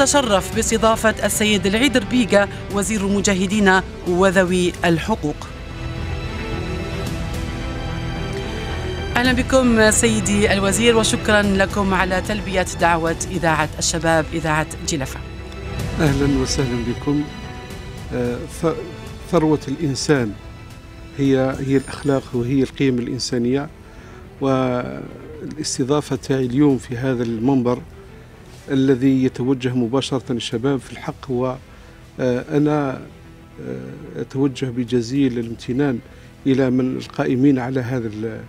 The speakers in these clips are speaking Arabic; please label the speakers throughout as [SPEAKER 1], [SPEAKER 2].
[SPEAKER 1] نتشرف باستضافة السيد العيد ربيقة وزير المجاهدين وذوي الحقوق أهلا بكم سيدي الوزير وشكرا لكم على تلبية دعوة إذاعة الشباب إذاعة جلفة
[SPEAKER 2] أهلا وسهلا بكم آه، ثروة الإنسان هي هي الأخلاق وهي القيم الإنسانية والاستضافة تاعي اليوم في هذا المنبر الذي يتوجه مباشرة الشباب في الحق هو آه، أنا آه، أتوجه بجزيل الامتنان إلى من القائمين على هذا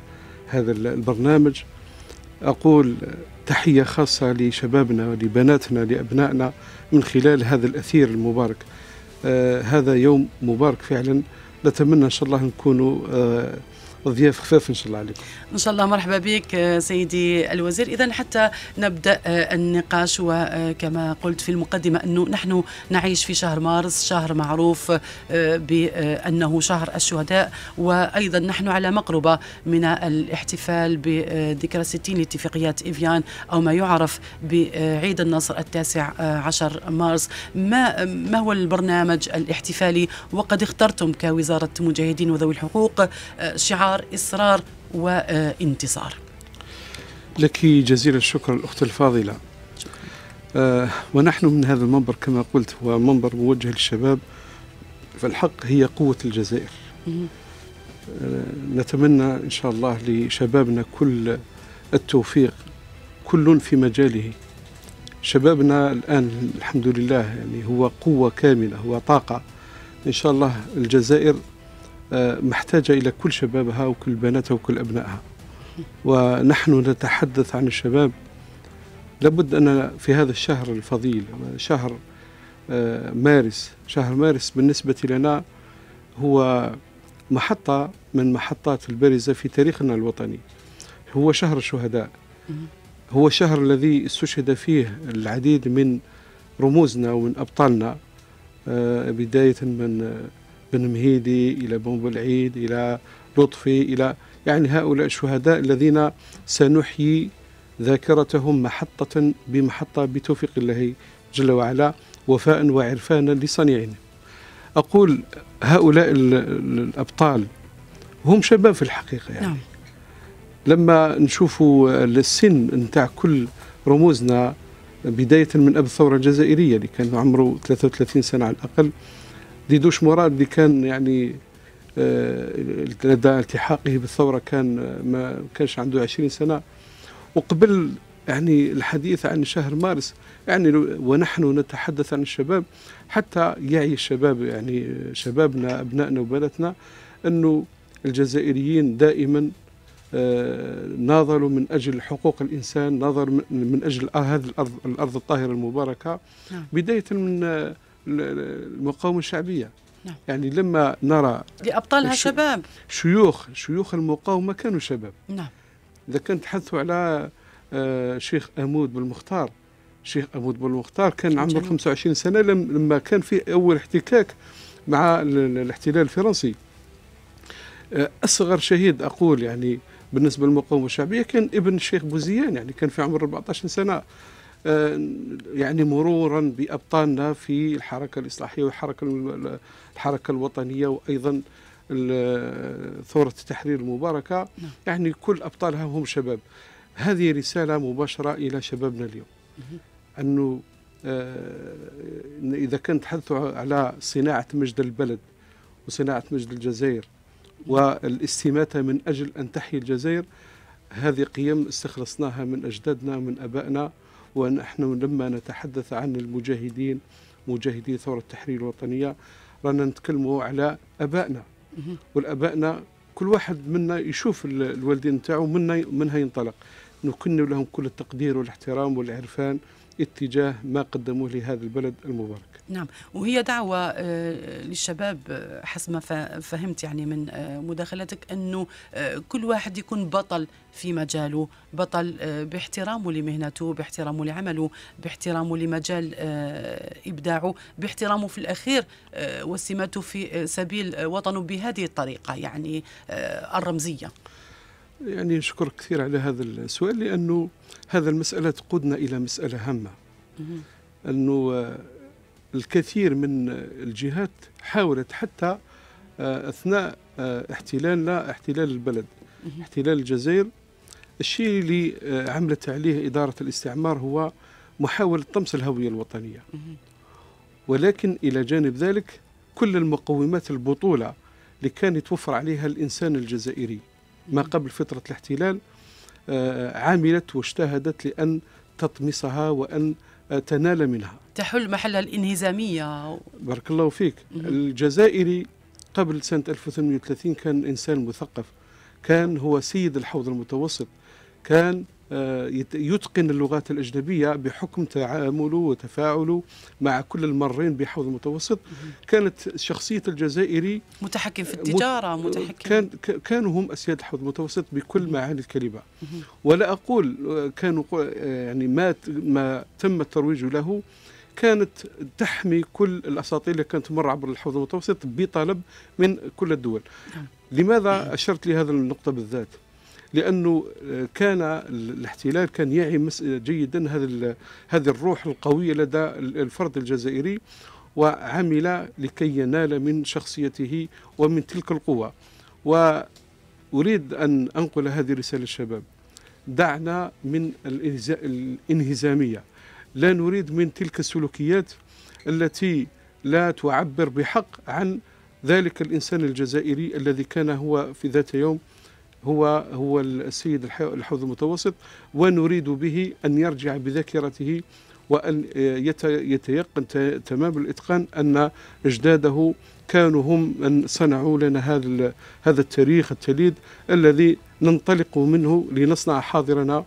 [SPEAKER 2] هذا البرنامج أقول تحية خاصة لشبابنا ولبناتنا لأبنائنا من خلال هذا الأثير المبارك آه، هذا يوم مبارك فعلا نتمنى إن شاء الله نكون وضياف خفاف ان شاء الله عليكم
[SPEAKER 1] ان شاء الله مرحبا بك آه، سيدي الوزير اذا حتى نبدا آه، النقاش وكما آه، قلت في المقدمه انه نحن نعيش في شهر مارس شهر معروف بانه شهر الشهداء وايضا نحن على مقربه من الاحتفال بذكرى 60 لاتفاقيات ايفيان او ما يعرف بعيد النصر التاسع عشر مارس ما ما هو البرنامج الاحتفالي وقد اخترتم كوزاره مجاهدين وذوي الحقوق شعار استشعار إصرار وانتصار
[SPEAKER 2] لك جزيل الشكر الأخت الفاضلة آه ونحن من هذا المنبر كما قلت هو منبر موجه للشباب فالحق هي قوة الجزائر آه نتمنى إن شاء الله لشبابنا كل التوفيق كل في مجاله شبابنا الآن الحمد لله يعني هو قوة كاملة هو طاقة إن شاء الله الجزائر محتاجة إلى كل شبابها وكل بناتها وكل أبنائها ونحن نتحدث عن الشباب لابد أن في هذا الشهر الفضيل شهر آه، مارس شهر مارس بالنسبة لنا هو محطة من محطات البارزة في تاريخنا الوطني هو شهر الشهداء هو الشهر الذي استشهد فيه العديد من رموزنا ومن أبطالنا آه، بداية من بن مهيدي إلى بن العيد إلى لطفي إلى يعني هؤلاء الشهداء الذين سنحيي ذاكرتهم محطة بمحطة بتوفيق الله جل وعلا وفاء وعرفانا لصنيعنا. أقول هؤلاء الأبطال هم شباب في الحقيقة يعني نعم. لما نشوفوا السن نتاع كل رموزنا بداية من أب الثورة الجزائرية اللي كان عمره 33 سنة على الأقل ديدوش مراد اللي كان يعني آه، لدى التحاقه بالثوره كان آه، ما كانش عنده 20 سنه وقبل يعني الحديث عن شهر مارس يعني ونحن نتحدث عن الشباب حتى يعي الشباب يعني شبابنا ابنائنا وبناتنا انه الجزائريين دائما آه، ناضلوا من اجل حقوق الانسان ناضلوا من اجل هذه الارض الارض الطاهره المباركه نعم. بدايه من المقاومه الشعبيه نعم. يعني لما نرى لابطالها شباب شيوخ شيوخ المقاومه كانوا شباب نعم اذا كان تحدثوا على آه شيخ امود بالمختار شيخ امود بالمختار كان عمره 25 سنه لما كان في اول احتكاك مع الاحتلال الفرنسي آه اصغر شهيد اقول يعني بالنسبه للمقاومه الشعبيه كان ابن الشيخ بوزيان يعني كان في عمر 14 سنه آه، يعني مرورا بابطالنا في الحركه الاصلاحيه والحركه الحركه الوطنيه وايضا ثوره التحرير المباركه نعم. يعني كل ابطالها هم شباب هذه رساله مباشره الى شبابنا اليوم انه آه، اذا كنت تحدثوا على صناعه مجد البلد وصناعه مجد الجزائر والاستماته من اجل ان تحيي الجزائر هذه قيم استخلصناها من اجدادنا من ابائنا ونحن لما نتحدث عن المجاهدين مجاهدي ثورة التحرير الوطنية رانا نتكلم على أبائنا والأبائنا كل واحد منا يشوف الوالدين نتاعو منا منها ينطلق نكن لهم كل التقدير والاحترام والعرفان اتجاه ما قدموه لهذا البلد المبارك
[SPEAKER 1] نعم وهي دعوة آه، للشباب آه، حسب ما فهمت يعني من آه، مداخلتك أنه كل واحد يكون بطل في مجاله بطل باحترامه لمهنته باحترامه لعمله باحترامه لمجال إبداعه باحترامه في الأخير وسمته في سبيل وطنه بهذه الطريقة يعني الرمزية
[SPEAKER 2] يعني نشكرك كثير على هذا السؤال لأنه هذا المسألة تقودنا إلى مسألة هامة أنه آه، الكثير من الجهات حاولت حتى آه، أثناء آه، احتلالنا احتلال البلد احتلال الجزائر الشيء اللي عملت عليه إدارة الاستعمار هو محاولة طمس الهوية الوطنية ولكن إلى جانب ذلك كل المقومات البطولة اللي كان يتوفر عليها الإنسان الجزائري ما قبل فترة الاحتلال آه، عملت واجتهدت لأن تطمسها وأن آه، تنال منها
[SPEAKER 1] تحل محلها الانهزامية
[SPEAKER 2] بارك الله فيك الجزائري قبل سنة 1830 كان إنسان مثقف كان هو سيد الحوض المتوسط كان آه، يتقن اللغات الأجنبية بحكم تعامله وتفاعله مع كل المارين بحوض المتوسط كانت شخصية الجزائري
[SPEAKER 1] متحكم في آه، التجارة متحكم
[SPEAKER 2] كان كانوا هم أسياد الحوض المتوسط بكل معاني الكلمة ولا أقول آه، كانوا يعني ما ما تم الترويج له كانت تحمي كل الاساطيل اللي كانت تمر عبر الحوض المتوسط بطلب من كل الدول. نعم. لماذا اشرت لهذه النقطه بالذات؟ لانه آه، كان الاحتلال كان يعي جيدا هذا هذه الروح القويه لدى الفرد الجزائري وعمل لكي ينال من شخصيته ومن تلك القوه واريد ان انقل هذه الرسالة للشباب دعنا من الانهزاميه لا نريد من تلك السلوكيات التي لا تعبر بحق عن ذلك الانسان الجزائري الذي كان هو في ذات يوم هو هو السيد الحوض المتوسط ونريد به أن يرجع بذاكرته وأن يتيقن تمام الإتقان أن أجداده كانوا هم من صنعوا لنا هذا هذا التاريخ التليد الذي ننطلق منه لنصنع حاضرنا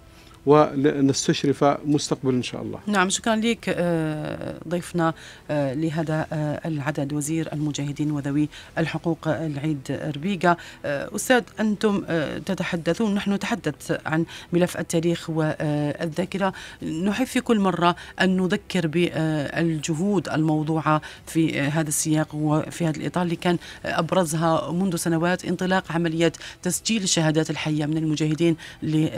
[SPEAKER 2] ونستشرف مستقبل إن شاء الله
[SPEAKER 1] نعم شكرا لك آه، ضيفنا آه، لهذا آه، العدد وزير المجاهدين وذوي الحقوق العيد ربيقة أستاذ أنتم تتحدثون نحن نتحدث عن ملف التاريخ والذاكرة نحب في كل مرة أن نذكر بالجهود الموضوعة في هذا السياق وفي هذا الإطار اللي كان أبرزها منذ سنوات انطلاق عملية تسجيل الشهادات الحية من المجاهدين اللي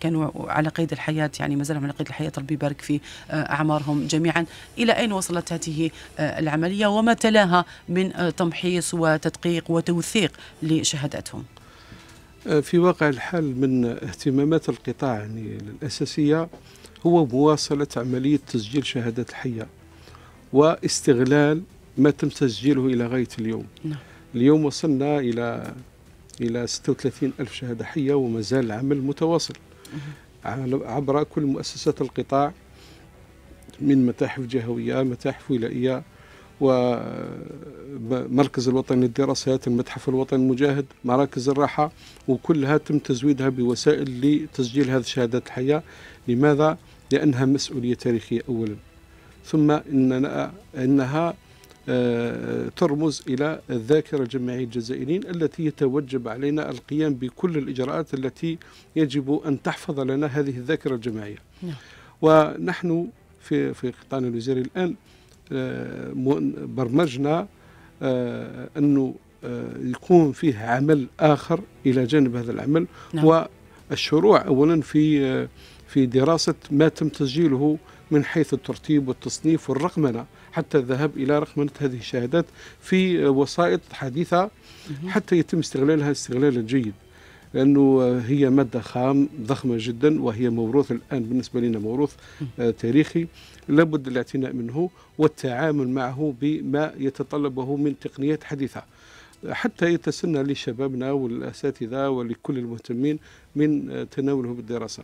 [SPEAKER 1] كانوا على قيد الحياة يعني ما زالهم على قيد الحياة ربي يبارك في آه، أعمارهم جميعا إلى أين وصلت هذه آه، العملية وما تلاها من آه، تمحيص وتدقيق وتوثيق لشهاداتهم
[SPEAKER 2] في واقع الحال من اهتمامات القطاع يعني الأساسية هو مواصلة عملية تسجيل شهادات الحية واستغلال ما تم تسجيله إلى غاية اليوم نعم. اليوم وصلنا إلى إلى 36 ألف شهادة حية وما زال العمل متواصل عبر كل مؤسسات القطاع من متاحف جهوية متاحف ولائية ومركز الوطني للدراسات المتحف الوطني المجاهد مراكز الراحة وكلها تم تزويدها بوسائل لتسجيل هذه الشهادات الحية لماذا؟ لأنها مسؤولية تاريخية أولا ثم إننا أنها ترمز إلى الذاكرة الجماعية الجزائريين التي يتوجب علينا القيام بكل الإجراءات التي يجب أن تحفظ لنا هذه الذاكرة الجماعية نعم. ونحن في في قطاعنا الوزاري الآن آه، برمجنا آه، أنه آه، يكون فيه عمل آخر إلى جانب هذا العمل نعم. والشروع أولا في في دراسة ما تم تسجيله من حيث الترتيب والتصنيف والرقمنة حتى الذهاب إلى رقمنة هذه الشهادات في وسائط حديثة حتى يتم استغلالها استغلالا جيد لانه هي ماده خام ضخمه جدا وهي موروث الان بالنسبه لنا موروث آه، تاريخي لابد الاعتناء منه والتعامل معه بما يتطلبه من تقنيات حديثه حتى يتسنى لشبابنا والاساتذه ولكل المهتمين من آه، تناوله بالدراسه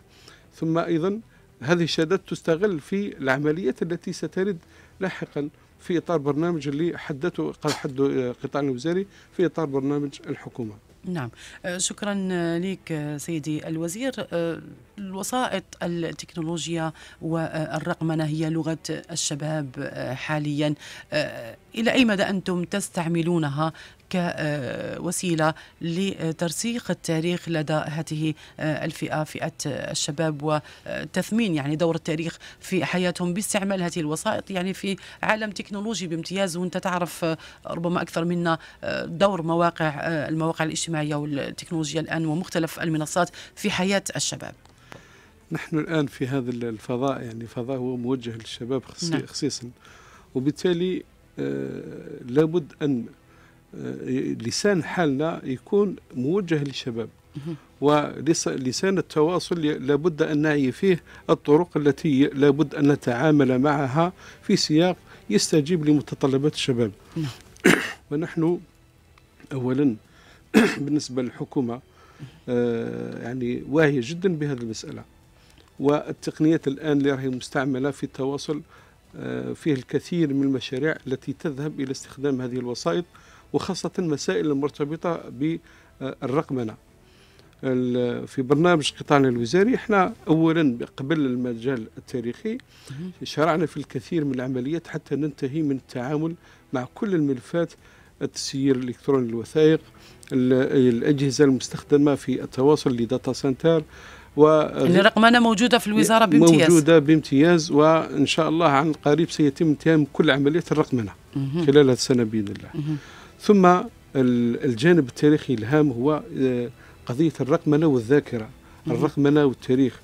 [SPEAKER 2] ثم ايضا هذه الشهادات تستغل في العمليات التي سترد لاحقا في اطار برنامج اللي حدته حده القطاع الوزاري في اطار برنامج الحكومه.
[SPEAKER 1] نعم أه، شكرا لك أه، سيدي الوزير أه، الوسائط التكنولوجيا والرقمنة هي لغة الشباب حاليا إلى أي مدى أنتم تستعملونها كوسيلة آه، لترسيخ التاريخ لدى هذه آه، الفئة فئة الشباب وتثمين يعني دور التاريخ في حياتهم باستعمال هذه الوسائط يعني في عالم تكنولوجي بامتياز وانت تعرف آه، ربما اكثر منا دور مواقع المواقع الاجتماعيه والتكنولوجيا الان ومختلف المنصات في حياه الشباب
[SPEAKER 2] نحن الان في هذا الفضاء يعني فضاء هو موجه للشباب نعم. خصيصا نعم. وبالتالي لابد ان لسان حالنا يكون موجه للشباب ولسان التواصل لابد أن نعي فيه الطرق التي لابد أن نتعامل معها في سياق يستجيب لمتطلبات الشباب نعم. ونحن أولا بالنسبة للحكومة آه، يعني واعية جدا بهذه المسألة والتقنيات الآن اللي راهي مستعملة في التواصل آه، فيه الكثير من المشاريع التي تذهب إلى استخدام هذه الوسائط وخاصة المسائل المرتبطة بالرقمنة في برنامج قطاعنا الوزاري احنا اولا قبل المجال التاريخي شرعنا في الكثير من العمليات حتى ننتهي من التعامل مع كل الملفات التسيير الالكتروني الوثائق الاجهزه المستخدمه في التواصل لداتا سنتر و الرقمنه
[SPEAKER 1] موجوده في الوزاره بامتياز موجوده
[SPEAKER 2] بامتياز وان شاء الله عن قريب سيتم اتمام كل عمليات الرقمنه خلال السنه باذن الله ثم الجانب التاريخي الهام هو آه، قضية الرقمنة والذاكرة الرقمنة والتاريخ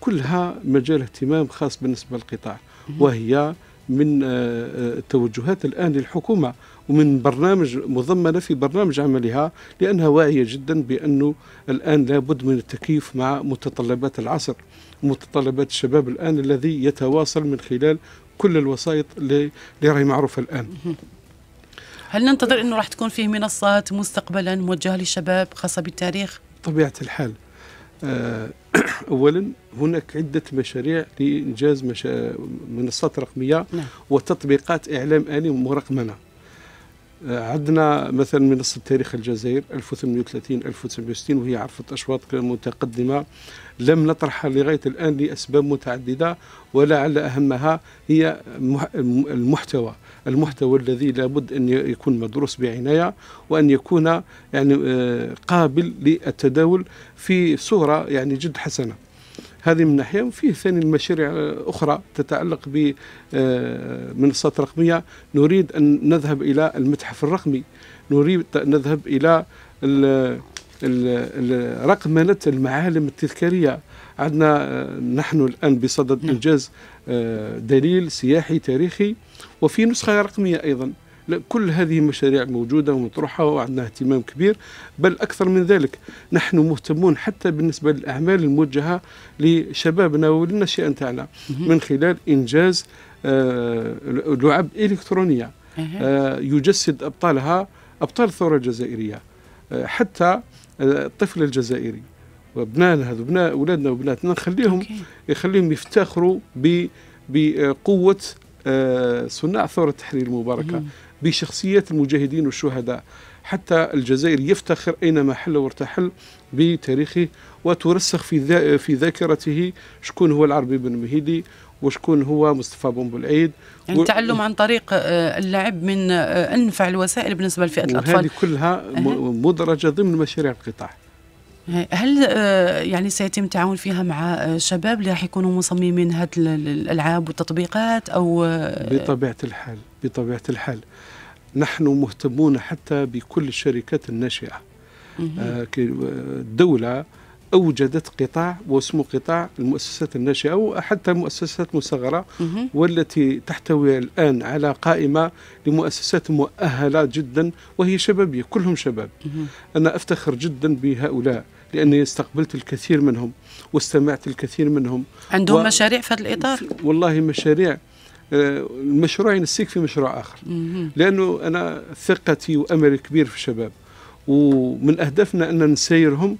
[SPEAKER 2] كلها مجال اهتمام خاص بالنسبة للقطاع وهي من آه، آه، التوجهات الآن للحكومة ومن برنامج مضمنة في برنامج عملها لأنها واعية جدا بأنه الآن لابد من التكيف مع متطلبات العصر متطلبات الشباب الآن الذي يتواصل من خلال كل الوسائط اللي راهي معروفة الآن
[SPEAKER 1] هل ننتظر انه راح تكون فيه منصات مستقبلا موجهه للشباب خاصه بالتاريخ؟ طبيعه
[SPEAKER 2] الحال آه، اولا هناك عده مشاريع لانجاز مشا... آه، منصات رقميه نعم. وتطبيقات اعلام الي مرقمنه آه، عندنا مثلا منصه تاريخ الجزائر 1830 1960 وهي عرفت اشواط متقدمه لم نطرحها لغاية الآن لأسباب متعددة ولعل أهمها هي المحتوى المحتوى الذي لابد أن يكون مدروس بعناية وأن يكون يعني آه، قابل للتداول في صورة يعني جد حسنة هذه من ناحيه وفيه ثاني المشاريع آه، اخرى تتعلق بمنصات آه، رقميه نريد ان نذهب الى المتحف الرقمي نريد ان نذهب الى رقمنة المعالم التذكارية عندنا آه، نحن الآن بصدد نعم. إنجاز آه، دليل سياحي تاريخي وفي نسخة رقمية أيضا كل هذه المشاريع موجودة ومطروحة وعندنا اهتمام كبير بل أكثر من ذلك نحن مهتمون حتى بالنسبة للأعمال الموجهة لشبابنا وللنشئة تاعنا من خلال إنجاز آه، لعب إلكترونية يجسد أبطالها أبطال الثورة الجزائرية حتى الطفل الجزائري وابنائنا هذو ابناء اولادنا وبناتنا نخليهم يخليهم يفتخروا بقوه آه، صناع ثوره التحرير المباركه بشخصيات المجاهدين والشهداء حتى الجزائر يفتخر اينما حل وارتحل بتاريخه وترسخ في في ذاكرته شكون هو العربي بن مهيدي وشكون هو مصطفى بومبولعيد يعني و... التعلم
[SPEAKER 1] عن طريق آه، اللعب من آه، انفع الوسائل بالنسبه لفئه الاطفال هذه
[SPEAKER 2] كلها مدرجه ضمن مشاريع القطاع
[SPEAKER 1] هل آه، يعني سيتم التعاون فيها مع الشباب اللي راح يكونوا مصممين هذه الالعاب والتطبيقات او بطبيعه
[SPEAKER 2] الحال بطبيعه الحال نحن مهتمون حتى بكل الشركات الناشئه الدوله أوجدت قطاع واسمه قطاع المؤسسات الناشئة وحتى مؤسسات مصغرة والتي تحتوي الآن على قائمة لمؤسسات مؤهلة جدا وهي شبابية كلهم شباب أنا أفتخر جدا بهؤلاء لأني استقبلت الكثير منهم واستمعت الكثير منهم عندهم و... مشاريع في هذا الإطار؟ والله مشاريع آه، المشروع ينسيك في مشروع آخر لأنه أنا ثقتي وأملي كبير في الشباب ومن أهدافنا أن نسيرهم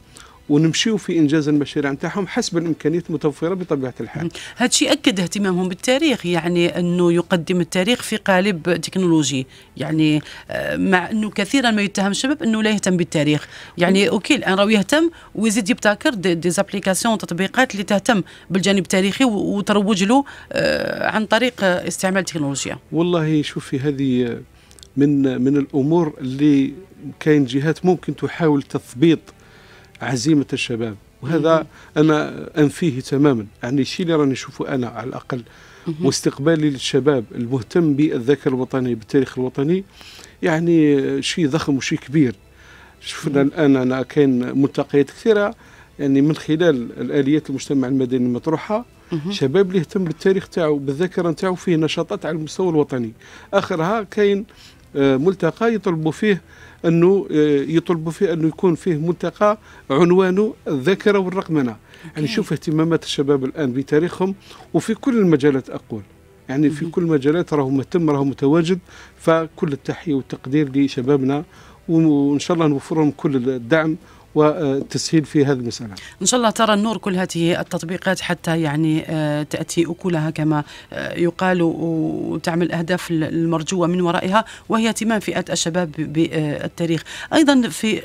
[SPEAKER 2] ونمشيو في انجاز المشاريع نتاعهم حسب
[SPEAKER 1] الامكانيات المتوفره بطبيعه الحال. هذا الشيء اكد اهتمامهم بالتاريخ يعني انه يقدم التاريخ في قالب تكنولوجي يعني آه، مع انه كثيرا ما يتهم الشباب انه لا يهتم بالتاريخ يعني اوكي الان راهو يهتم ويزيد يبتكر دي, دي زابليكاسيون تطبيقات اللي تهتم بالجانب التاريخي وتروج له آه، عن طريق استعمال التكنولوجيا.
[SPEAKER 2] والله شوفي هذه من من الامور اللي كاين جهات ممكن تحاول تثبيط عزيمه الشباب وهذا انا انفيه تماما يعني الشيء اللي راني نشوفه انا على الاقل واستقبالي للشباب المهتم بالذاكره الوطنيه بالتاريخ الوطني يعني شيء ضخم وشيء كبير شفنا الان انا كاين ملتقيات كثيره يعني من خلال الاليات المجتمع المدني المطروحه شباب اللي يهتم بالتاريخ تاعو بالذاكره تاعو فيه نشاطات على المستوى الوطني اخرها كاين آه، ملتقى يطلبوا فيه انه آه، يطلبوا فيه انه يكون فيه ملتقى عنوانه الذاكره والرقمنه يعني شوف اهتمامات الشباب الان بتاريخهم وفي كل المجالات اقول يعني في كل المجالات راه مهتم راه متواجد فكل التحيه والتقدير لشبابنا وان شاء الله نوفر لهم كل الدعم والتسهيل في هذه المسألة
[SPEAKER 1] إن شاء الله ترى النور كل هذه التطبيقات حتى يعني آه، تأتي أكلها كما آه، يقال وتعمل الأهداف المرجوة من ورائها وهي اهتمام فئات الشباب بالتاريخ آه، أيضا في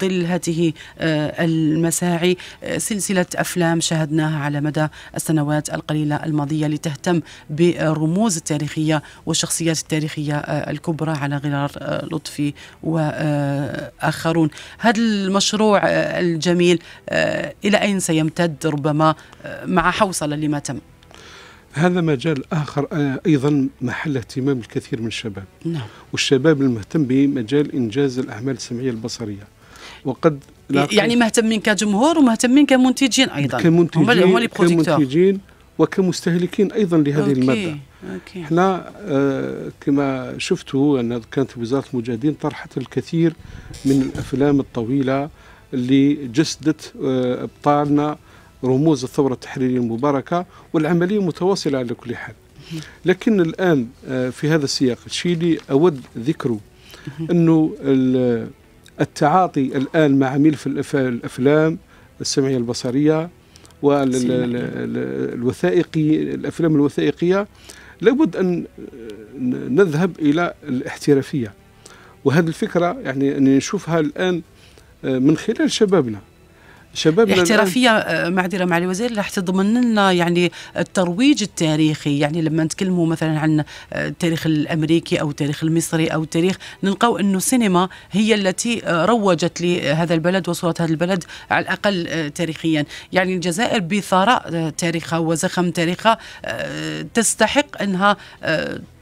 [SPEAKER 1] ظل هذه المساعي سلسلة أفلام شاهدناها على مدى السنوات القليلة الماضية لتهتم بالرموز التاريخية والشخصيات التاريخية الكبرى على غرار لطفي وآخرون هذا المشروع المشروع آه، الجميل آه، إلى أين سيمتد ربما آه، مع حوصلة لما تم
[SPEAKER 2] هذا مجال آخر أيضا محل اهتمام الكثير من الشباب نعم. والشباب المهتم بمجال إنجاز الأعمال السمعية البصرية وقد يعني
[SPEAKER 1] مهتمين كجمهور ومهتمين كمنتجين أيضا كمنتجين, هم كمنتجين
[SPEAKER 2] وكمستهلكين أيضا لهذه أوكي. المادة أوكي. احنا آه كما شفتوا أن كانت وزارة المجاهدين طرحت الكثير من الأفلام الطويلة اللي جسدت ابطالنا آه، رموز الثوره التحريريه المباركه والعمليه متواصله على كل حال لكن الان آه، في هذا السياق الشيء اللي اود ذكره انه التعاطي الان مع ملف الافلام السمعيه البصريه والوثائقي الافلام الوثائقيه لابد ان آه، نذهب الى الاحترافيه وهذه الفكره يعني نشوفها الان من خلال شبابنا شبابنا الاحترافيه
[SPEAKER 1] آه، معذره معالي الوزير راح تضمن لنا يعني الترويج التاريخي يعني لما نتكلموا مثلا عن آه، التاريخ الامريكي او التاريخ المصري او التاريخ نلقاو انه السينما هي التي آه، روجت لهذا البلد وصوره هذا البلد على الاقل تاريخيا يعني الجزائر بثراء تاريخها وزخم تاريخها تستحق انها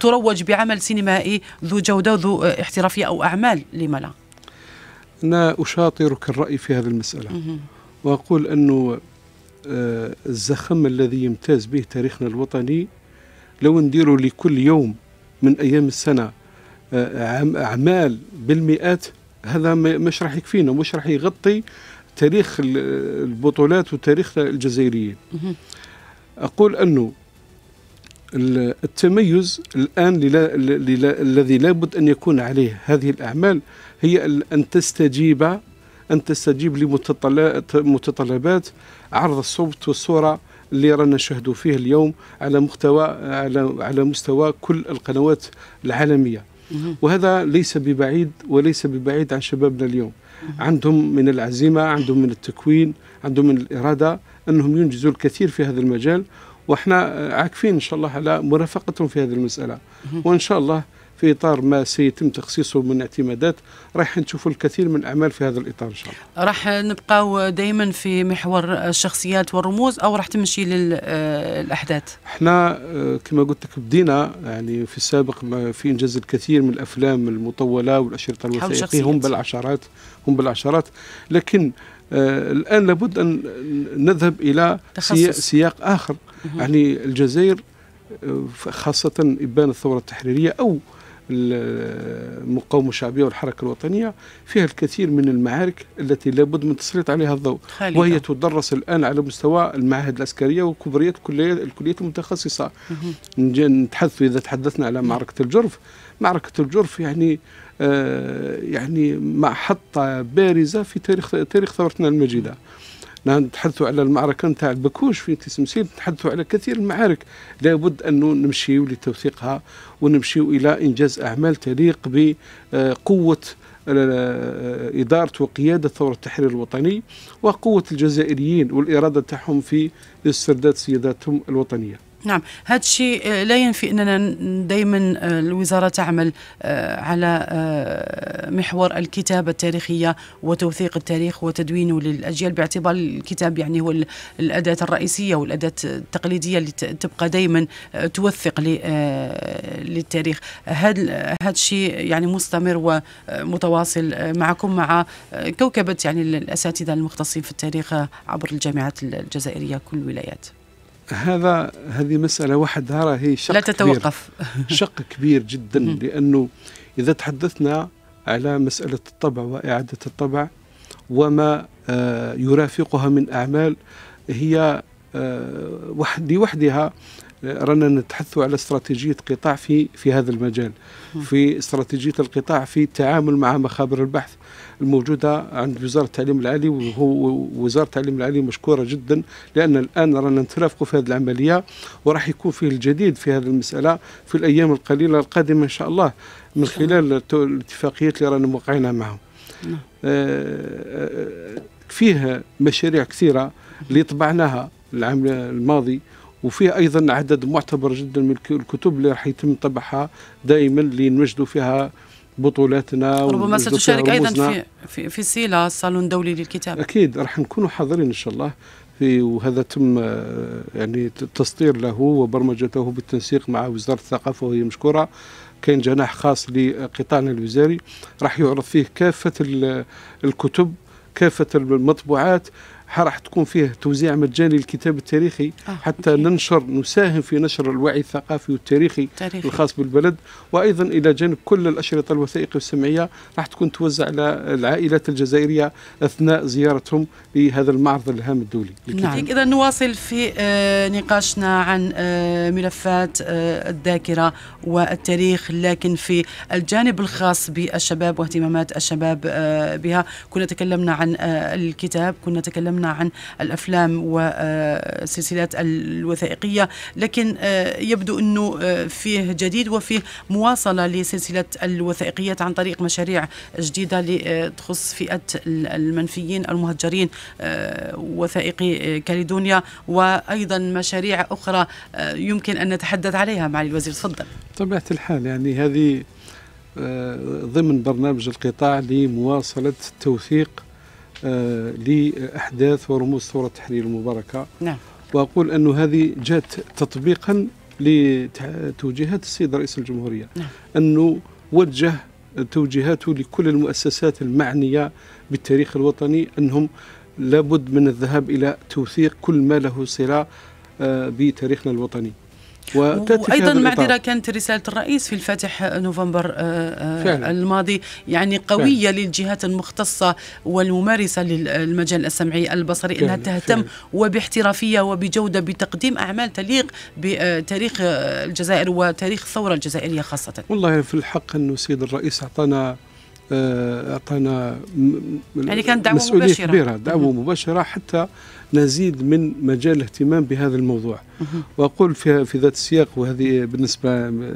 [SPEAKER 1] تروج بعمل سينمائي ذو جوده وذو احترافيه او اعمال لما لا
[SPEAKER 2] أنا أشاطرك الرأي في هذه المسألة وأقول أنه آه، الزخم الذي يمتاز به تاريخنا الوطني لو نديروا لكل يوم من أيام السنة آه، أعمال بالمئات هذا مش راح يكفينا مش راح يغطي تاريخ البطولات وتاريخ الجزائريين أقول أنه التميز الآن الذي لابد أن يكون عليه هذه الأعمال هي أن تستجيب أن تستجيب لمتطلبات عرض الصوت والصورة اللي رانا نشاهدوا فيه اليوم على مستوى على على مستوى كل القنوات العالميه وهذا ليس ببعيد وليس ببعيد عن شبابنا اليوم عندهم من العزيمه عندهم من التكوين عندهم من الاراده انهم ينجزوا الكثير في هذا المجال واحنا عاكفين ان شاء الله على مرافقتهم في هذه المساله وان شاء الله في اطار ما سيتم تخصيصه من اعتمادات راح نشوفوا الكثير من الاعمال في هذا الاطار ان شاء
[SPEAKER 1] الله. راح نبقاو دائما في محور الشخصيات والرموز او راح تمشي للاحداث؟
[SPEAKER 2] احنا آه، كما قلت لك بدينا يعني في السابق في انجاز الكثير من الافلام المطوله والاشرطه الوثائقيه هم بالعشرات هم بالعشرات لكن آه، الان لابد ان نذهب الى تخصص. سياق اخر يعني الجزائر آه، خاصة إبان الثورة التحريرية أو المقاومة الشعبية والحركة الوطنية فيها الكثير من المعارك التي لابد من تسليط عليها الضوء خالدة. وهي تدرس الآن على مستوى المعاهد العسكرية وكبريات الكليات المتخصصة نتحدث إذا تحدثنا على معركة الجرف معركة الجرف يعني آه يعني محطة بارزة في تاريخ تاريخ ثورتنا المجيدة نتحدثوا على المعركه نتاع البكوش في تسمسيل نتحدثوا على كثير المعارك لابد ان نمشيو لتوثيقها ونمشيو الى انجاز اعمال تليق بقوه آه، آه، إدارة وقيادة ثورة التحرير الوطني وقوة الجزائريين والإرادة تاعهم في استرداد سياداتهم الوطنية
[SPEAKER 1] نعم هذا الشيء آه، لا ينفي اننا دائما آه، الوزاره تعمل آه، على محور الكتابه التاريخيه وتوثيق التاريخ وتدوينه للاجيال باعتبار الكتاب يعني هو الاداه الرئيسيه والاداه التقليديه اللي تبقى دائما توثق للتاريخ هذا هذا الشيء يعني مستمر ومتواصل معكم مع كوكبه يعني الاساتذه المختصين في التاريخ عبر الجامعات الجزائريه كل الولايات
[SPEAKER 2] هذا هذه مسألة وحدها هي شق لا تتوقف كبير شق كبير جدا لأنه إذا تحدثنا على مسألة الطبع وإعادة الطبع وما آه، يرافقها من أعمال هي آه، وحدي وحدها رانا نتحثوا على استراتيجيه قطاع في في هذا المجال في استراتيجيه القطاع في التعامل مع مخابر البحث الموجوده عند وزاره التعليم العالي وهو وزاره التعليم العالي مشكوره جدا لان الان رانا نترافقوا في هذه العمليه وراح يكون فيه الجديد في هذه المساله في الايام القليله القادمه ان شاء الله من خلال الاتفاقيات اللي رانا موقعينها معهم نعم. آه، آه، آه، فيه مشاريع كثيره اللي طبعناها العام الماضي وفيه ايضا عدد معتبر جدا من الكتب اللي راح يتم طبعها دائما اللي فيها بطولاتنا ربما ستشارك ايضا في في, في سيلا صالون دولي للكتاب اكيد راح نكونوا حاضرين ان شاء الله في وهذا تم آه، يعني التسطير له وبرمجته بالتنسيق مع وزاره الثقافه وهي مشكوره كاين جناح خاص لقطاعنا الوزاري راح يعرض فيه كافه الكتب كافه المطبوعات راح تكون فيه توزيع مجاني للكتاب التاريخي آه. حتى أوكي. ننشر نساهم في نشر الوعي الثقافي والتاريخي تاريخي. الخاص بالبلد وايضا الى جانب كل الاشرطه الوثائقيه والسمعيه راح تكون توزع على العائلات الجزائريه اثناء زيارتهم لهذا المعرض الهام الدولي نعم
[SPEAKER 1] اذا نواصل في آه، نقاشنا عن آه، ملفات آه، الذاكره والتاريخ لكن في الجانب الخاص بالشباب واهتمامات الشباب بها كنا تكلمنا عن الكتاب كنا تكلمنا تكلمنا عن الأفلام والسلسلات الوثائقية لكن آه، يبدو أنه آه، فيه جديد وفيه مواصلة لسلسلة الوثائقيات عن طريق مشاريع جديدة لتخص فئة المنفيين المهجرين آه، وثائقي كاليدونيا وأيضا مشاريع أخرى يمكن أن نتحدث عليها مع الوزير تفضل طبيعة
[SPEAKER 2] الحال يعني هذه ضمن برنامج القطاع لمواصلة توثيق آه، لأحداث ورموز ثورة التحرير المباركة نعم. وأقول انه هذه جات تطبيقا لتوجيهات السيد رئيس الجمهورية نعم. أنه وجه توجيهاته لكل المؤسسات المعنية بالتاريخ الوطني أنهم لابد من الذهاب إلى توثيق كل ما له صلة آه، بتاريخنا الوطني وايضا معذره
[SPEAKER 1] كانت رساله الرئيس في الفاتح نوفمبر آه، آه، فعلا. الماضي يعني قويه فعلا. للجهات المختصه والممارسه للمجال السمعي البصري فعلا. انها تهتم فعلا. وباحترافيه وبجوده بتقديم اعمال تليق بتاريخ الجزائر وتاريخ الثوره الجزائريه خاصه والله
[SPEAKER 2] في الحق انه السيد الرئيس اعطانا آه، اعطانا يعني كانت دعوه مباشره كبيره دعوه مباشره حتى نزيد من مجال الاهتمام بهذا الموضوع واقول في في ذات السياق وهذه بالنسبه آه،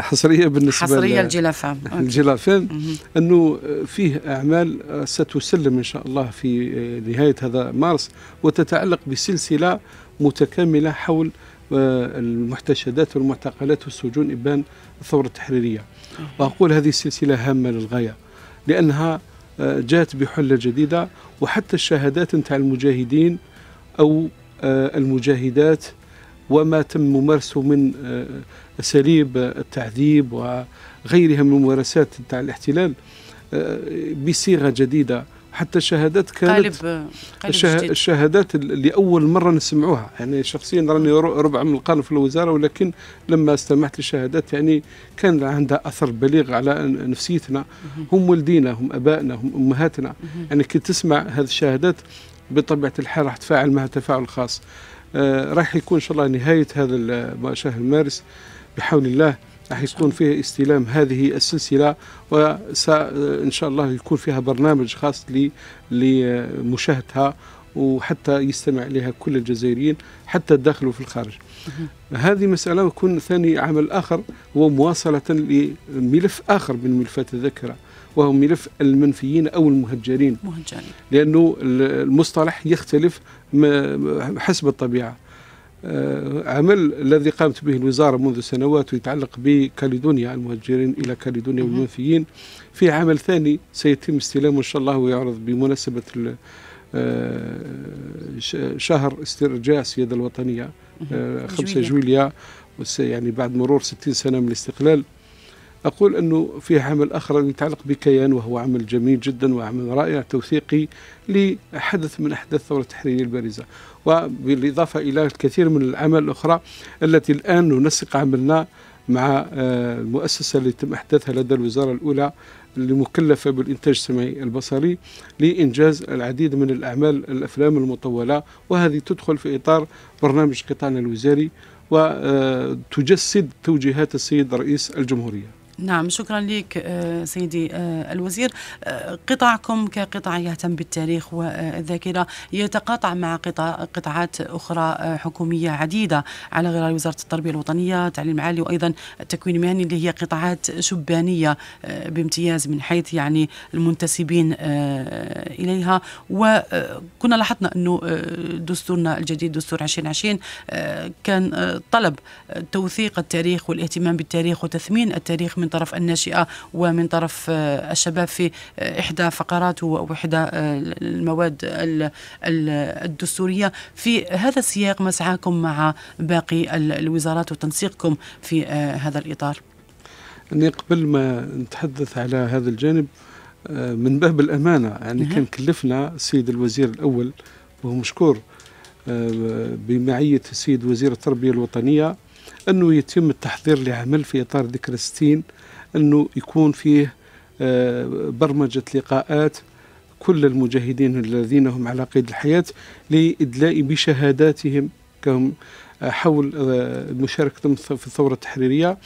[SPEAKER 2] حصريه بالنسبه حصريه الجلافان الجلافان انه فيه اعمال آه، ستسلم ان شاء الله في آه، نهايه هذا مارس وتتعلق بسلسله متكامله حول المحتشدات والمعتقلات والسجون ابان الثوره التحريريه واقول هذه السلسله هامه للغايه لانها آه، جاءت بحلة جديدة وحتى الشهادات نتاع المجاهدين أو آه، المجاهدات وما تم ممارسه من آه، أساليب التعذيب وغيرها من ممارسات نتاع الاحتلال بصيغة جديدة حتى الشهادات كانت قالب قالب الشهادات اللي اول مره نسمعوها يعني شخصيا راني ربع من القرن في الوزاره ولكن لما استمعت للشهادات يعني كان عندها اثر بليغ على نفسيتنا هم والدينا هم ابائنا هم امهاتنا يعني كي تسمع هذه الشهادات بطبيعه الحال راح تفاعل معها تفاعل خاص آه راح يكون ان شاء الله نهايه هذا شهر مارس بحول الله راح يكون فيه استلام هذه السلسله وان شاء الله يكون فيها برنامج خاص لمشاهدتها وحتى يستمع إليها كل الجزائريين حتى الداخل وفي الخارج هذه مسألة ويكون ثاني عمل آخر هو مواصلة لملف آخر من ملفات الذاكرة وهو ملف المنفيين أو المهجرين مهجرين. لأنه المصطلح يختلف حسب الطبيعة آه، عمل الذي قامت به الوزارة منذ سنوات ويتعلق بكاليدونيا المهجرين إلى كاليدونيا والمنفيين في عمل ثاني سيتم استلامه إن شاء الله ويعرض بمناسبة آه، شهر استرجاع السيادة الوطنية 5 آه، جويليا يعني بعد مرور 60 سنة من الاستقلال أقول أنه في عمل آخر يتعلق بكيان وهو عمل جميل جدا وعمل رائع توثيقي لحدث من أحداث الثورة التحريرية البارزة وبالإضافة إلى الكثير من الأعمال الأخرى التي الآن ننسق عملنا مع المؤسسة آه، التي تم إحداثها لدى الوزارة الأولى المكلفة بالإنتاج السمعي البصري لإنجاز العديد من الأعمال الأفلام المطولة وهذه تدخل في إطار برنامج قطاعنا الوزاري وتجسد آه، توجيهات السيد رئيس الجمهورية
[SPEAKER 1] نعم شكرا لك آه، سيدي آه، الوزير آه، قطاعكم كقطاع يهتم بالتاريخ والذاكره يتقاطع مع قطاع قطاعات اخرى حكوميه عديده على غرار وزاره التربيه الوطنيه التعليم العالي وايضا التكوين المهني اللي هي قطاعات شبانيه بامتياز من حيث يعني المنتسبين اليها وكنا لاحظنا انه دستورنا الجديد دستور 2020 كان طلب توثيق التاريخ والاهتمام بالتاريخ وتثمين التاريخ من من طرف الناشئه ومن طرف آه، الشباب في آه، احدى فقراته واحدى آه، المواد الدستوريه في هذا السياق مسعاكم مع باقي الوزارات وتنسيقكم في هذا الاطار
[SPEAKER 2] يعني قبل ما نتحدث على هذا الجانب من باب الامانه يعني نعم. كان كلفنا السيد الوزير الاول وهو مشكور بمعيه السيد وزير التربيه الوطنيه أنه يتم التحضير لعمل في إطار ذكرى 60 أنه يكون فيه آه، برمجة لقاءات كل المجاهدين الذين هم على قيد الحياة لإدلاء بشهاداتهم كهم آه، حول آه، مشاركتهم في الثورة التحريرية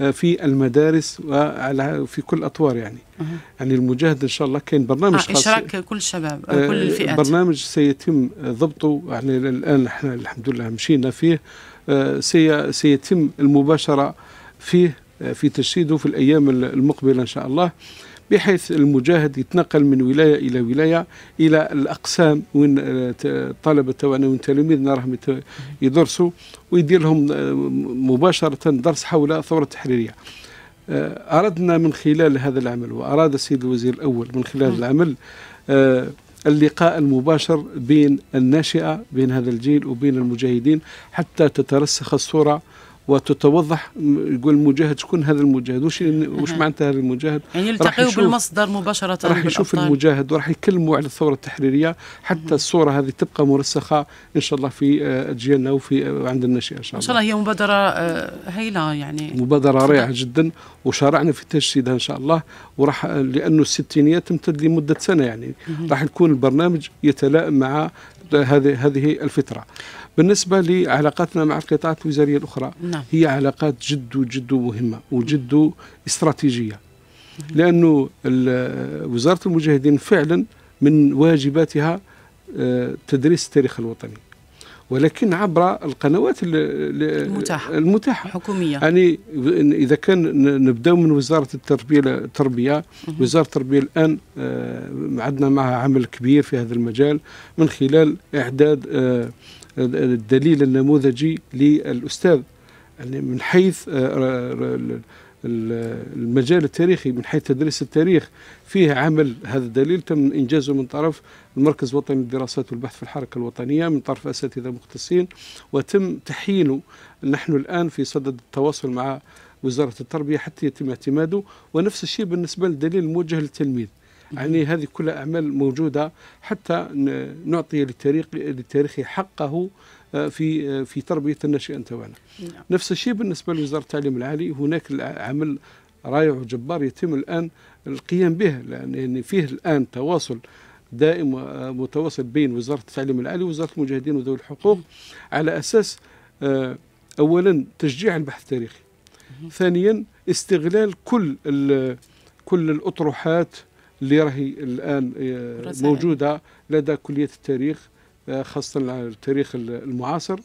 [SPEAKER 2] في المدارس وعلى في كل اطوار يعني أه. يعني المجاهد ان شاء الله كاين برنامج خاص اشراك
[SPEAKER 1] كل الشباب آه كل الفئات
[SPEAKER 2] برنامج سيتم ضبطه يعني الان احنا الحمد لله مشينا فيه آه، سيتم المباشرة فيه آه، في تجسيده في الأيام المقبلة إن شاء الله بحيث المجاهد يتنقل من ولاية إلى ولاية إلى الأقسام وين الطلبة تاعنا وين تلاميذنا راهم يدرسوا ويدير لهم آه، مباشرة درس حول الثورة التحريرية أردنا من خلال هذا العمل وأراد السيد الوزير الأول من خلال العمل اللقاء المباشر بين الناشئة بين هذا الجيل وبين المجاهدين حتى تترسخ الصورة وتتوضح يقول المجاهد شكون هذا المجاهد وش وش معناتها هذا المجاهد يعني يلتقيوا بالمصدر
[SPEAKER 1] مباشره راح يشوف المجاهد
[SPEAKER 2] وراح يكلموا على الثوره التحريريه حتى الصوره هذه تبقى مرسخه ان شاء الله في اجيالنا آه، وفي آه، عند الناشئه ان شاء الله ان
[SPEAKER 1] شاء الله هي مبادره آه، هايله يعني
[SPEAKER 2] مبادره رائعه جدا وشارعنا في تجسيدها ان شاء الله وراح لانه الستينيات تمتد لمده سنه يعني راح يكون البرنامج يتلائم مع هذه هذه الفتره. بالنسبه لعلاقاتنا مع القطاعات الوزاريه الاخرى نعم. هي علاقات جد جد مهمه وجد استراتيجيه. لانه وزاره المجاهدين فعلا من واجباتها آه، تدريس التاريخ الوطني. ولكن عبر القنوات المتاحة المتاحة حكومية يعني إذا كان نبداو من وزارة التربية التربية وزارة التربية الآن آه، عندنا معها عمل كبير في هذا المجال من خلال إعداد آه، الدليل النموذجي للأستاذ يعني من حيث آه، المجال التاريخي من حيث تدريس التاريخ فيه عمل هذا الدليل تم انجازه من طرف المركز الوطني للدراسات والبحث في الحركه الوطنيه من طرف اساتذه مختصين وتم تحيينه نحن الان في صدد التواصل مع وزاره التربيه حتى يتم اعتماده ونفس الشيء بالنسبه للدليل الموجه للتلميذ يعني هذه كلها اعمال موجوده حتى نعطي للتاريخ حقه آه، في آه، في تربيه الناشئ تاعنا نعم. نفس الشيء بالنسبه لوزاره التعليم العالي هناك عمل رائع وجبار يتم الان القيام به لان يعني فيه الان تواصل دائم آه، متواصل بين وزاره التعليم العالي ووزاره المجاهدين وذوي الحقوق على اساس اولا تشجيع البحث التاريخي ثانيا استغلال كل كل الاطروحات اللي راهي الان موجوده لدى كليه التاريخ خاصة التاريخ المعاصر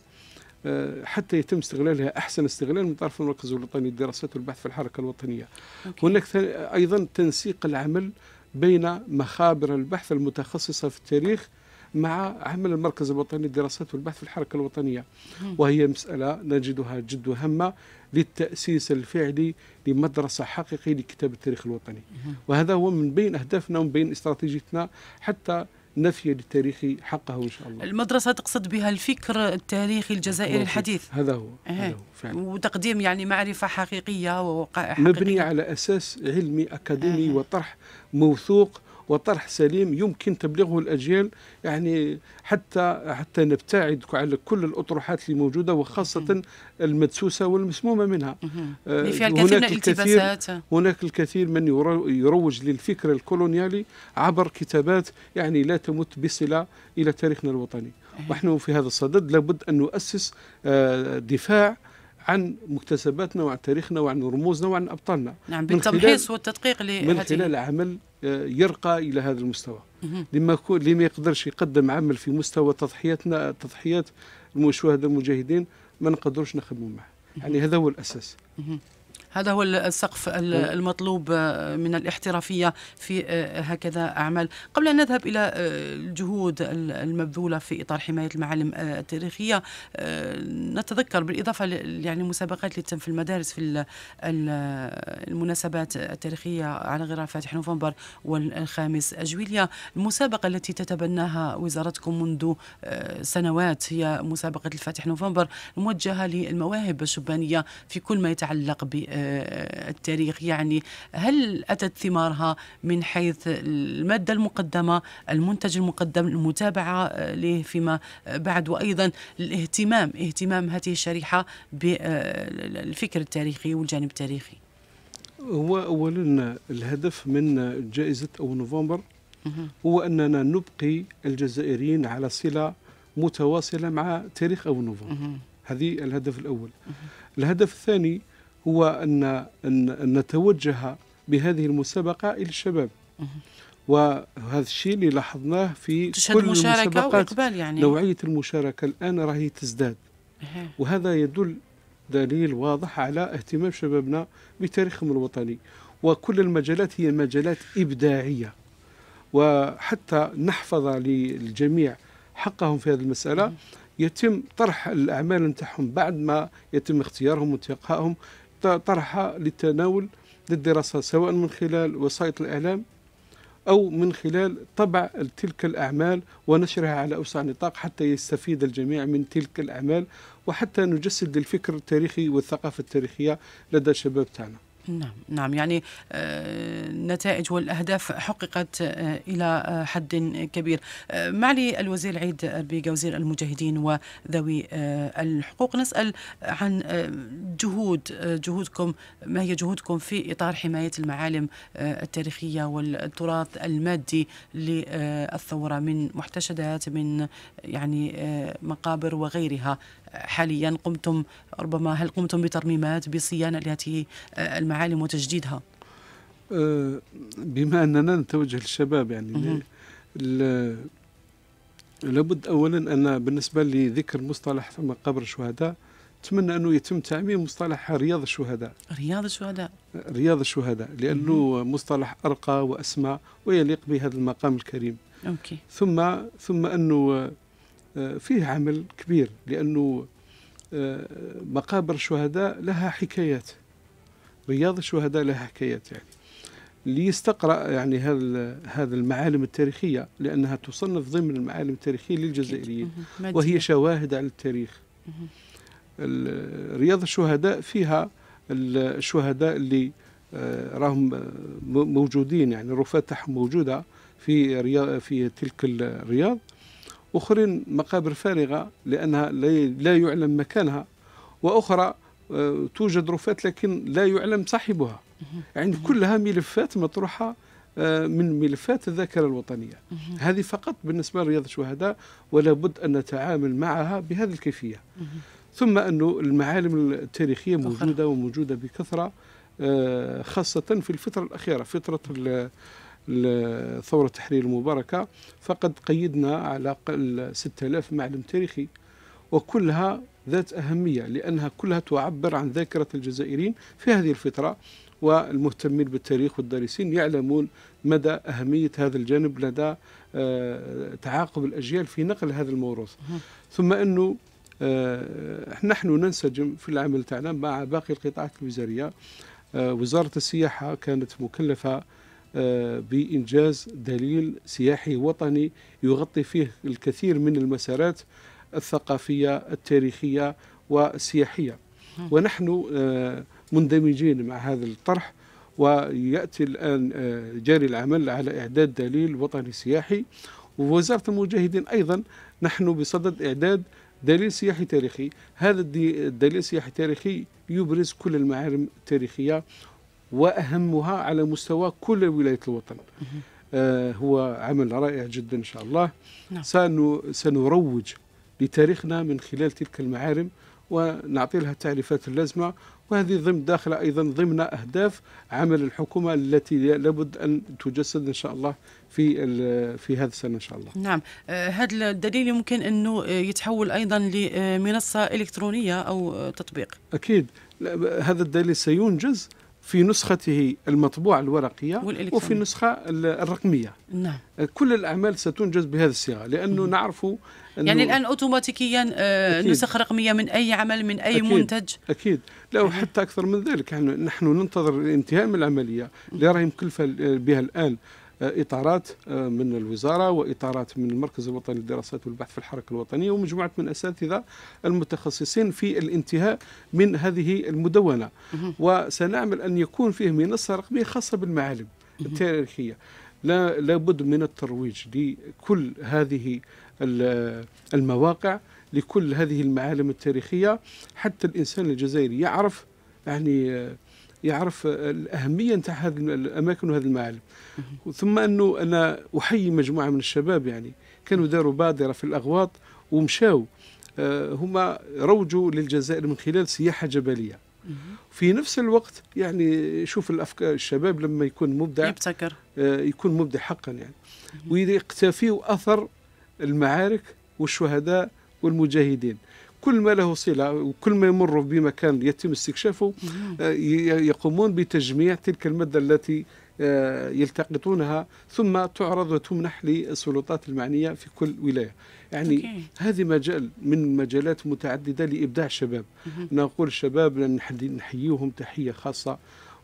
[SPEAKER 2] آه، حتى يتم استغلالها احسن استغلال من طرف المركز الوطني للدراسات والبحث في الحركه الوطنيه. أوكي. هناك ايضا تنسيق العمل بين مخابر البحث المتخصصه في التاريخ مع عمل المركز الوطني للدراسات والبحث في الحركه الوطنيه وهي مساله نجدها جد هامه للتاسيس الفعلي لمدرسه حقيقيه لكتاب التاريخ الوطني وهذا هو من بين اهدافنا ومن بين استراتيجيتنا حتى نفي للتاريخ حقه ان شاء الله.
[SPEAKER 1] المدرسه تقصد بها الفكر التاريخي الجزائري الحديث.
[SPEAKER 2] هذا هو, إيه. هذا هو
[SPEAKER 1] فعلا. وتقديم يعني معرفه حقيقيه ووقائع حقيقيه. مبني
[SPEAKER 2] على اساس علمي اكاديمي إيه. وطرح موثوق وطرح سليم يمكن تبليغه الاجيال يعني حتى حتى نبتعد على كل الاطروحات اللي موجوده وخاصه المدسوسه والمسمومه منها آه هناك الكثير هناك الكثير من يروج للفكر الكولونيالي عبر كتابات يعني لا تمت بصله الى تاريخنا الوطني إيه. ونحن في هذا الصدد لابد ان نؤسس آه دفاع عن مكتسباتنا وعن تاريخنا وعن رموزنا وعن ابطالنا نعم بالتمحيص
[SPEAKER 1] والتدقيق من خلال
[SPEAKER 2] عمل آه، يرقى الى هذا المستوى لما لما يقدرش يقدم عمل في مستوى تضحياتنا تضحيات المشاهده المجاهدين ما نقدرش نخدموا معه يعني هذا هو الاساس
[SPEAKER 1] هذا هو السقف المطلوب آه، من الاحترافية في آه، هكذا أعمال قبل أن نذهب إلى آه، الجهود المبذولة في إطار حماية المعالم التاريخية نتذكر بالإضافة يعني مسابقات للتم في المدارس في المناسبات التاريخية على غرار فاتح نوفمبر والخامس أجويليا المسابقة التي تتبناها وزارتكم منذ سنوات هي مسابقة الفاتح نوفمبر الموجهة للمواهب الشبانية في كل ما يتعلق ب آه، التاريخ يعني هل أتت ثمارها من حيث المادة المقدمة المنتج المقدم المتابعة آه، له فيما آه، بعد وأيضا الاهتمام اهتمام هذه الشريحة بالفكر التاريخي والجانب التاريخي
[SPEAKER 2] هو أولا الهدف من جائزة أو نوفمبر هو أننا نبقي الجزائريين على صلة متواصلة مع تاريخ أو نوفمبر هذه الهدف الأول الهدف الثاني هو أن, أن نتوجه بهذه المسابقة إلى الشباب وهذا الشيء اللي لاحظناه في كل المسابقات يعني. نوعية المشاركة الآن راهي تزداد إيه. وهذا يدل دليل واضح على اهتمام شبابنا بتاريخهم الوطني وكل المجالات هي مجالات إبداعية وحتى نحفظ للجميع حقهم في هذه المسألة يتم طرح الأعمال نتاعهم بعد ما يتم اختيارهم وانتقائهم طرحها للتناول للدراسة سواء من خلال وسائط الإعلام أو من خلال طبع تلك الأعمال ونشرها على أوسع نطاق حتى يستفيد الجميع من تلك الأعمال وحتى نجسد الفكر التاريخي والثقافة التاريخية لدى الشباب تاعنا
[SPEAKER 1] نعم نعم يعني آه، النتائج والاهداف حققت آه، الى آه، حد كبير معالي الوزير عيد البيقه وزير المجاهدين وذوي الحقوق نسال عن جهود جهودكم ما هي جهودكم في اطار حمايه المعالم التاريخيه والتراث المادي للثوره من محتشدات من يعني مقابر وغيرها حاليا قمتم ربما هل قمتم بترميمات بصيانة لهذه المعالم وتجديدها؟
[SPEAKER 2] أه، بما أننا نتوجه للشباب يعني لابد أولا أن بالنسبة لذكر مصطلح ثم قبر الشهداء اتمنى انه يتم تعميم مصطلح رياض الشهداء
[SPEAKER 1] رياض الشهداء
[SPEAKER 2] رياض الشهداء لانه مم. مصطلح ارقى واسمى ويليق بهذا المقام الكريم اوكي ثم ثم انه فيه عمل كبير لأنه آه، مقابر الشهداء لها حكايات رياض الشهداء لها حكايات يعني ليستقرأ يعني هذا المعالم التاريخية لأنها تصنف ضمن المعالم التاريخية للجزائريين وهي شواهد على التاريخ رياض الشهداء فيها الشهداء اللي آه، راهم آه، موجودين يعني الرفات موجودة في في تلك الرياض أخرين مقابر فارغة لأنها لا يعلم مكانها وأخرى آه، توجد رفات لكن لا يعلم صاحبها يعني كلها ملفات مطروحة آه، من ملفات الذاكرة الوطنية هذه فقط بالنسبة لرياض الشهداء ولا بد أن نتعامل معها بهذه الكيفية ثم أن المعالم التاريخية موجودة وموجودة بكثرة آه، خاصة في الفترة الأخيرة فترة الثورة التحرير المباركة فقد قيدنا على أقل 6000 معلم تاريخي وكلها ذات أهمية لأنها كلها تعبر عن ذاكرة الجزائريين في هذه الفترة والمهتمين بالتاريخ والدارسين يعلمون مدى أهمية هذا الجانب لدى آه، تعاقب الأجيال في نقل هذا الموروث ثم أنه آه، نحن ننسجم في العمل تاعنا مع باقي القطاعات الوزارية آه، وزارة السياحة كانت مكلفة بإنجاز دليل سياحي وطني يغطي فيه الكثير من المسارات الثقافية التاريخية والسياحية ونحن آه، مندمجين مع هذا الطرح ويأتي الآن آه، جاري العمل على إعداد دليل وطني سياحي ووزارة المجاهدين أيضا نحن بصدد إعداد دليل سياحي تاريخي هذا الدليل السياحي التاريخي يبرز كل المعالم التاريخية واهمها على مستوى كل ولايات الوطن آه هو عمل رائع جدا ان شاء الله نعم. سنروج لتاريخنا من خلال تلك المعارم ونعطي لها التعريفات اللازمه وهذه ضمن داخله ايضا ضمن اهداف عمل الحكومه التي لابد ان تجسد ان شاء الله في في هذا السنه ان شاء الله.
[SPEAKER 1] نعم آه، هذا الدليل يمكن انه يتحول ايضا لمنصه الكترونيه او تطبيق.
[SPEAKER 2] اكيد هذا الدليل سينجز في نسخته المطبوعة الورقية وفي النسخة الرقمية نعم. كل الأعمال ستنجز بهذا الصيغة لأنه مم. نعرف أنه يعني الآن
[SPEAKER 1] أوتوماتيكيا آه، نسخ رقمية من أي عمل من أي أكيد. منتج
[SPEAKER 2] أكيد لا وحتى أكثر من ذلك نحن ننتظر الانتهاء من العملية لا راهي مكلفة آه، بها الآن اطارات آه، من الوزاره واطارات من المركز الوطني للدراسات والبحث في الحركه الوطنيه ومجموعه من الاساتذه المتخصصين في الانتهاء من هذه المدونه وسنعمل ان يكون فيه منصه رقميه خاصه بالمعالم التاريخيه لا لابد من الترويج لكل هذه المواقع لكل هذه المعالم التاريخيه حتى الانسان الجزائري يعرف يعني آه، يعرف الاهميه نتاع هذه الاماكن وهذه المعالم ثم انه انا احيي مجموعه من الشباب يعني كانوا داروا بادره في الاغواط ومشاو آه، هما روجوا للجزائر من خلال سياحه جبليه في نفس الوقت يعني شوف الافكار الشباب لما يكون مبدع يبتكر آه، يكون مبدع حقا يعني ويقتفيوا اثر المعارك والشهداء والمجاهدين كل ما له صلة وكل ما يمر بمكان يتم استكشافه آه، يقومون بتجميع تلك المادة التي آه، يلتقطونها ثم تعرض وتمنح للسلطات المعنية في كل ولاية يعني هذه مجال من مجالات متعددة لإبداع الشباب نقول الشباب نحييهم تحية خاصة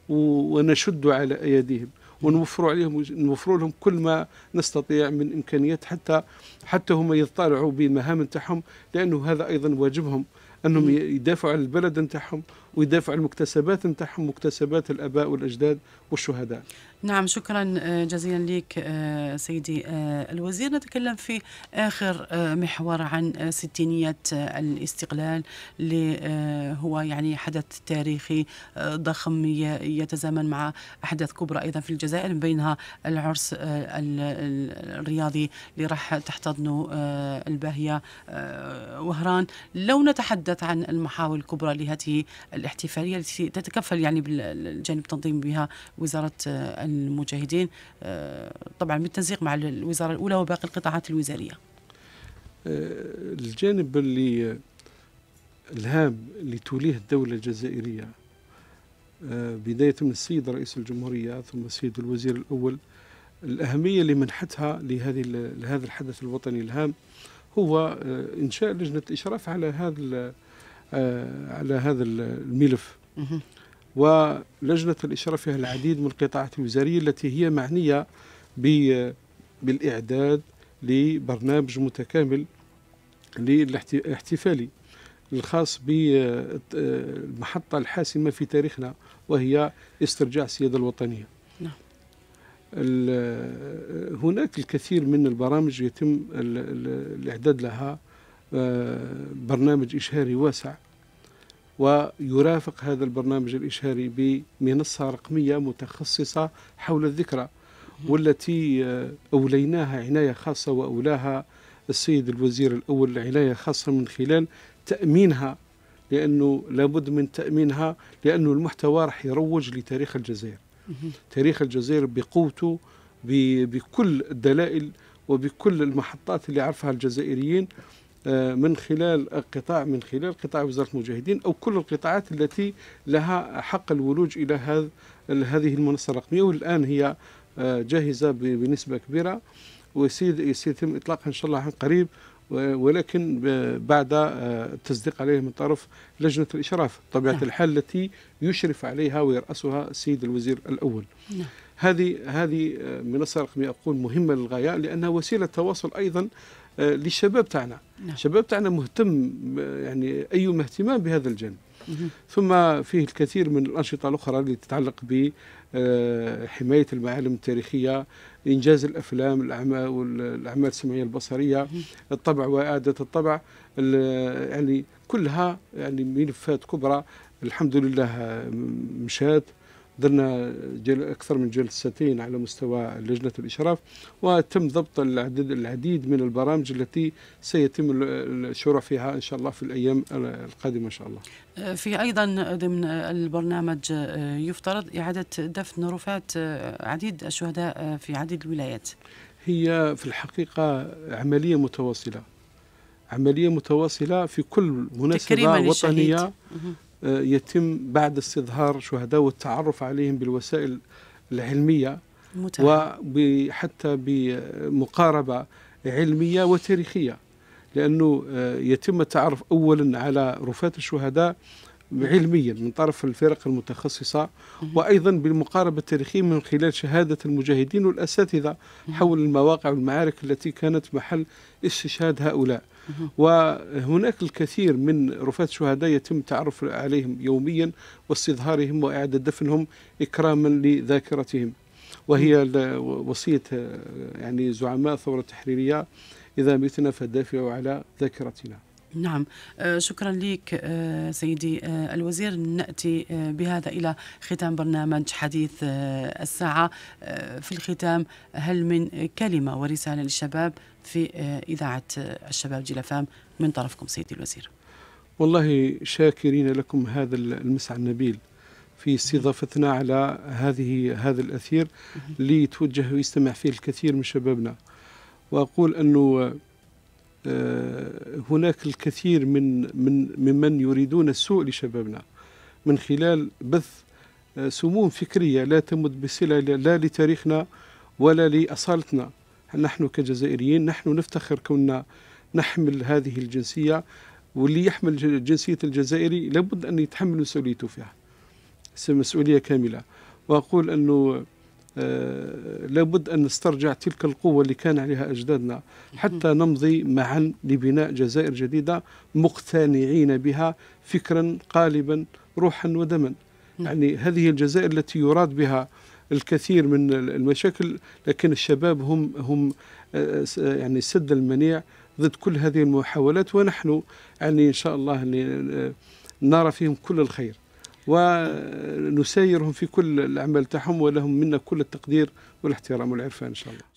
[SPEAKER 2] ونشد على أيديهم ونوفروا عليهم نوفروا لهم كل ما نستطيع من امكانيات حتى حتى هم يطالعوا بالمهام نتاعهم لانه هذا ايضا واجبهم انهم يدافعوا على البلد نتاعهم ويدافعوا على المكتسبات نتاعهم مكتسبات الاباء والاجداد والشهداء
[SPEAKER 1] نعم شكرا آه، جزيلا لك آه، سيدي آه، الوزير نتكلم في آخر محور عن ستينية الاستقلال اللي هو يعني حدث تاريخي ضخم يتزامن مع أحداث كبرى أيضا في الجزائر من بينها العرس الرياضي اللي راح تحتضنه الباهية وهران لو نتحدث عن المحاور الكبرى لهذه الاحتفالية التي تتكفل يعني بالجانب التنظيم بها وزارة المجاهدين آه، طبعا بالتنسيق مع الوزاره الاولى وباقي القطاعات الوزاريه.
[SPEAKER 2] آه، الجانب اللي الهام اللي توليه الدوله الجزائريه آه، بدايه من السيد رئيس الجمهوريه ثم السيد الوزير الاول الاهميه اللي منحتها لهذه لهذا الحدث الوطني الهام هو انشاء لجنه الاشراف على هذا على هذا الملف ولجنة الإشراف فيها العديد من القطاعات الوزارية التي هي معنية بالإعداد لبرنامج متكامل للاحتفالي الخاص بالمحطة الحاسمة في تاريخنا وهي استرجاع السيادة الوطنية نعم. هناك الكثير من البرامج يتم الإعداد لها آه، برنامج إشهاري واسع ويرافق هذا البرنامج الإشهاري بمنصة رقمية متخصصة حول الذكرى والتي آه، أوليناها عناية خاصة وأولاها السيد الوزير الأول عناية خاصة من خلال تأمينها لأنه لابد من تأمينها لأنه المحتوى راح يروج لتاريخ الجزائر تاريخ الجزائر بقوته بكل الدلائل وبكل المحطات اللي عرفها الجزائريين آه، من خلال قطاع من خلال قطاع وزاره المجاهدين او كل القطاعات التي لها حق الولوج الى هذا هذه المنصه الرقميه والان هي آه، جاهزه بنسبه كبيره وسيتم اطلاقها ان شاء الله عن قريب ولكن بعد آه، التصديق عليه من طرف لجنة الإشراف طبيعة نعم. الحال التي يشرف عليها ويرأسها السيد الوزير الأول نعم. هذه هذه منصة رقمية أقول مهمة للغاية لأنها وسيلة تواصل أيضا آه، للشباب تاعنا الشباب نعم. تاعنا مهتم يعني اي اهتمام بهذا الجانب ثم فيه الكثير من الأنشطة الأخرى اللي تتعلق آه، حمايه المعالم التاريخية إنجاز الأفلام والأعمال السمعية البصرية الطبع وإعادة الطبع يعني كلها يعني ملفات كبرى الحمد لله مشات درنا أكثر من جلستين على مستوى لجنة الإشراف وتم ضبط العديد من البرامج التي سيتم الشروع فيها إن شاء الله في الأيام القادمة إن شاء الله
[SPEAKER 1] آه، في أيضا ضمن البرنامج آه، يفترض إعادة دفن رفات آه، عديد الشهداء في عديد الولايات هي
[SPEAKER 2] في الحقيقة عملية متواصلة عملية متواصلة في كل مناسبة وطنية للشهيد. آه، يتم بعد استظهار شهداء والتعرف عليهم بالوسائل العلمية وحتى بمقاربة علمية وتاريخية لأنه آه، يتم التعرف أولا على رفات الشهداء علميا من طرف الفرق المتخصصة وأيضا بالمقاربة التاريخية من خلال شهادة المجاهدين والأساتذة حول المواقع والمعارك التي كانت محل استشهاد هؤلاء وهناك الكثير من رفاة الشهداء يتم التعرف عليهم يوميا واستظهارهم وإعادة دفنهم إكراما لذاكرتهم وهي وصية يعني زعماء الثورة التحريرية إذا متنا فدافعوا على ذاكرتنا
[SPEAKER 1] نعم آه، شكرا لك آه، سيدي آه، الوزير ناتي بهذا الى ختام برنامج حديث الساعه في الختام هل من كلمه ورساله للشباب في اذاعه الشباب جلفام من طرفكم سيدي الوزير
[SPEAKER 2] والله شاكرين لكم هذا المسعى النبيل في استضافتنا على هذه هذا الاثير اللي ويستمع فيه الكثير من شبابنا واقول انه آه، هناك الكثير من من ممن يريدون السوء لشبابنا من خلال بث آه، سموم فكرية لا تمد بصلة لا لتاريخنا ولا لأصالتنا نحن كجزائريين نحن نفتخر كوننا نحمل هذه الجنسية واللي يحمل جنسية الجزائري لابد أن يتحمل مسؤوليته فيها مسؤولية كاملة وأقول أنه آه، لابد أن نسترجع تلك القوة اللي كان عليها أجدادنا حتى نمضي معا لبناء جزائر جديدة مقتنعين بها فكرا قالبا روحا ودما يعني هذه الجزائر التي يراد بها الكثير من المشاكل لكن الشباب هم هم آه، آه، يعني سد المنيع ضد كل هذه المحاولات ونحن يعني ان شاء الله نرى فيهم كل الخير ونسايرهم في كل الأعمال تاعهم ولهم منا كل التقدير والاحترام والعرفان إن شاء الله